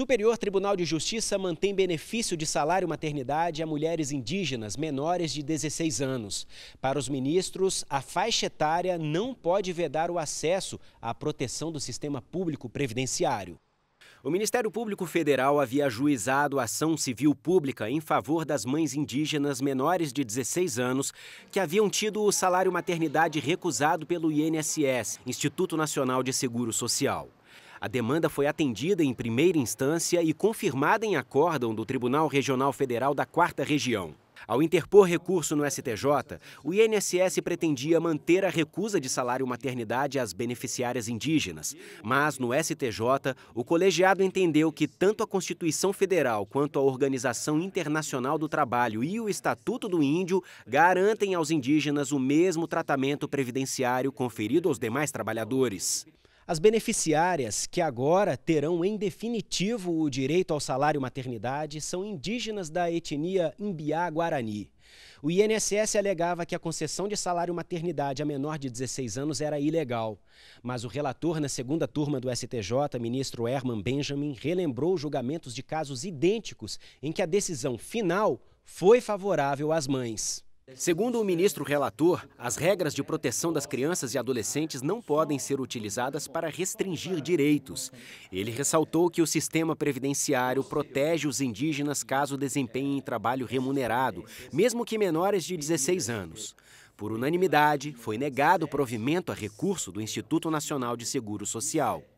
Superior Tribunal de Justiça mantém benefício de salário maternidade a mulheres indígenas menores de 16 anos. Para os ministros, a faixa etária não pode vedar o acesso à proteção do sistema público previdenciário. O Ministério Público Federal havia ajuizado ação civil pública em favor das mães indígenas menores de 16 anos que haviam tido o salário maternidade recusado pelo INSS, Instituto Nacional de Seguro Social. A demanda foi atendida em primeira instância e confirmada em acórdão do Tribunal Regional Federal da Quarta Região. Ao interpor recurso no STJ, o INSS pretendia manter a recusa de salário maternidade às beneficiárias indígenas, mas no STJ, o colegiado entendeu que tanto a Constituição Federal quanto a Organização Internacional do Trabalho e o Estatuto do Índio garantem aos indígenas o mesmo tratamento previdenciário conferido aos demais trabalhadores. As beneficiárias que agora terão em definitivo o direito ao salário maternidade são indígenas da etnia Imbiá Guarani. O INSS alegava que a concessão de salário maternidade a menor de 16 anos era ilegal. Mas o relator na segunda turma do STJ, ministro Herman Benjamin, relembrou julgamentos de casos idênticos em que a decisão final foi favorável às mães. Segundo o ministro relator, as regras de proteção das crianças e adolescentes não podem ser utilizadas para restringir direitos. Ele ressaltou que o sistema previdenciário protege os indígenas caso desempenhem trabalho remunerado, mesmo que menores de 16 anos. Por unanimidade, foi negado o provimento a recurso do Instituto Nacional de Seguro Social.